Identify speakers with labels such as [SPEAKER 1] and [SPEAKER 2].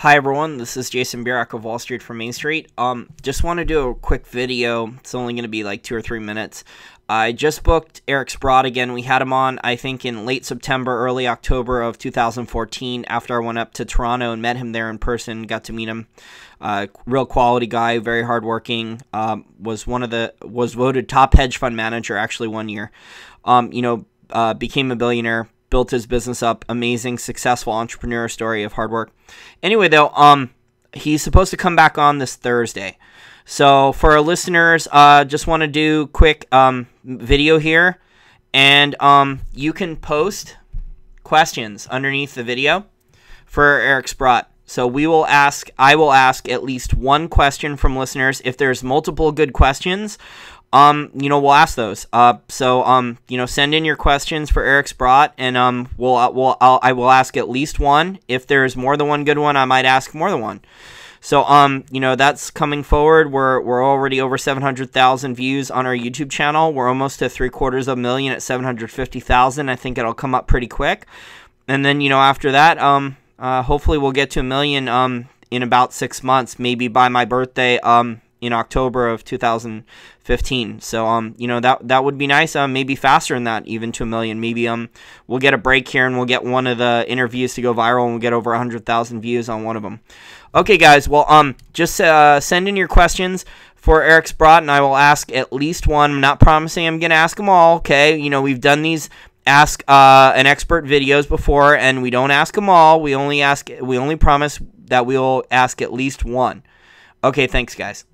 [SPEAKER 1] Hi everyone, this is Jason Burak of Wall Street from Main Street. Um, just want to do a quick video. It's only going to be like two or three minutes. I just booked Eric Sprott again. We had him on, I think, in late September, early October of 2014. After I went up to Toronto and met him there in person, got to meet him. Uh, real quality guy, very hardworking. Um, was one of the was voted top hedge fund manager actually one year. Um, you know, uh, became a billionaire built his business up. Amazing, successful entrepreneur story of hard work. Anyway, though, um, he's supposed to come back on this Thursday. So for our listeners, uh, just want to do quick um, video here, and um, you can post questions underneath the video for Eric Sprott. So we will ask, I will ask at least one question from listeners. If there's multiple good questions, um, you know, we'll ask those. Uh, so, um, you know, send in your questions for Eric Sprott, and um, we'll, uh, we'll, I'll, I will ask at least one. If there's more than one good one, I might ask more than one. So, um, you know, that's coming forward. We're we're already over seven hundred thousand views on our YouTube channel. We're almost to three quarters of a million at seven hundred fifty thousand. I think it'll come up pretty quick. And then, you know, after that, um, uh, hopefully we'll get to a million, um, in about six months, maybe by my birthday, um in October of 2015. So um, you know that that would be nice. Um, maybe faster than that, even to a million. Maybe um, we'll get a break here and we'll get one of the interviews to go viral and we'll get over 100,000 views on one of them. Okay, guys. Well, um, just uh, send in your questions for Eric's brought, and I will ask at least one. I'm not promising I'm gonna ask them all. Okay, you know we've done these ask uh, an expert videos before, and we don't ask them all. We only ask we only promise that we'll ask at least one. Okay, thanks, guys.